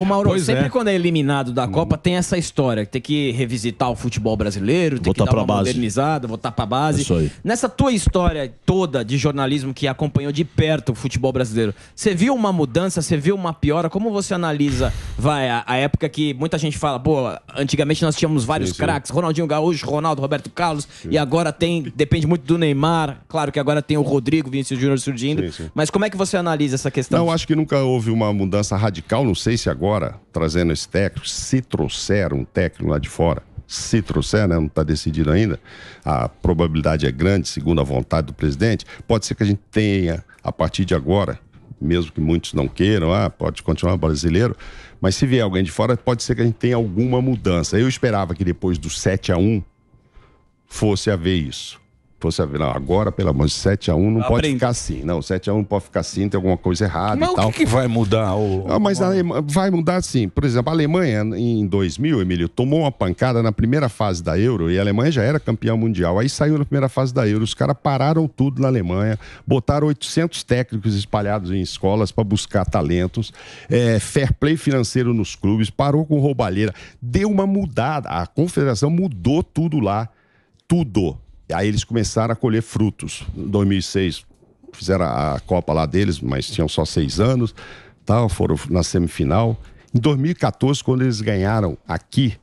O Mauro, pois sempre é. quando é eliminado da Copa, uhum. tem essa história. Tem que revisitar o futebol brasileiro, tem voltar que dar tá uma base. modernizada, voltar tá pra base. Isso aí. Nessa tua história toda de jornalismo que acompanhou de perto o futebol brasileiro, você viu uma mudança, você viu uma piora? Como você analisa, vai, a, a época que muita gente fala, pô, antigamente nós tínhamos vários craques, Ronaldinho Gaúcho, Ronaldo, Roberto Carlos, sim. e agora tem, depende muito do Neymar, claro que agora tem o Rodrigo, Vinícius Júnior surgindo, sim, sim. mas como é que você analisa essa questão? Não, acho que nunca houve uma mudança radical, não sei se agora agora, trazendo esse técnico, se trouxer um técnico lá de fora, se trouxer, né, não está decidido ainda, a probabilidade é grande, segundo a vontade do presidente, pode ser que a gente tenha, a partir de agora, mesmo que muitos não queiram, ah, pode continuar brasileiro, mas se vier alguém de fora, pode ser que a gente tenha alguma mudança. Eu esperava que depois do 7 a 1 fosse haver isso fosse não, agora, pelo amor de 7 a 1 não pode ficar assim. Não, 7 a 1 não pode ficar assim, tem alguma coisa errada mas e tal. Mas o que, que vai mudar? O... Ah, mas Alemanha, vai mudar sim. Por exemplo, a Alemanha, em 2000, Emílio, tomou uma pancada na primeira fase da Euro e a Alemanha já era campeã mundial. Aí saiu na primeira fase da Euro, os caras pararam tudo na Alemanha, botaram 800 técnicos espalhados em escolas para buscar talentos, é, fair play financeiro nos clubes, parou com roubalheira, deu uma mudada. A confederação mudou tudo lá. Tudo Aí eles começaram a colher frutos. Em 2006 fizeram a Copa lá deles, mas tinham só seis anos, tal, foram na semifinal. Em 2014, quando eles ganharam aqui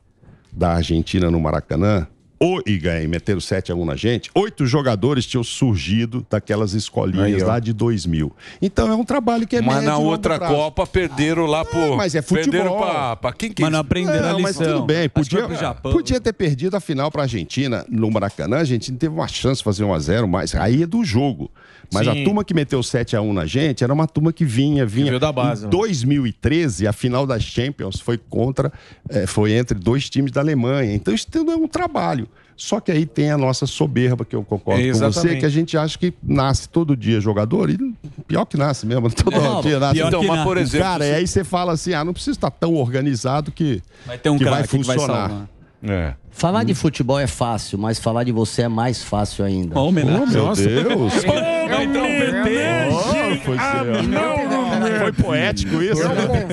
da Argentina no Maracanã, o Igaim meteram 7 a 1 na gente, oito jogadores tinham surgido daquelas escolinhas Aí, lá de 2000. Então é um trabalho que é Mas na outra prazo. Copa perderam lá pro é, Mas é futebol. Perderam pra, pra quem que Mas não é? aprenderam é, a lição. Mas tudo bem, podia, podia ter perdido a final pra Argentina no Maracanã, a Argentina teve uma chance de fazer 1 a 0, mas aí é do jogo. Mas Sim. a turma que meteu 7 a 1 na gente era uma turma que vinha, vinha. Que veio da base. Em 2013, né? a final das Champions foi contra, é, foi entre dois times da Alemanha. Então isso é um trabalho. Só que aí tem a nossa soberba, que eu concordo Exatamente. com você, que a gente acha que nasce todo dia jogador, e pior que nasce mesmo, todo não, dia nasce. Então, mas por exemplo. Cara, se... aí você fala assim: ah, não precisa estar tão organizado que vai, ter um que vai funcionar. Que vai é. Falar de futebol é fácil, mas falar de você é mais fácil ainda. Uma homenagem. Oh, meu Deus. homenagem então, então, oh, foi, foi poético isso. Né?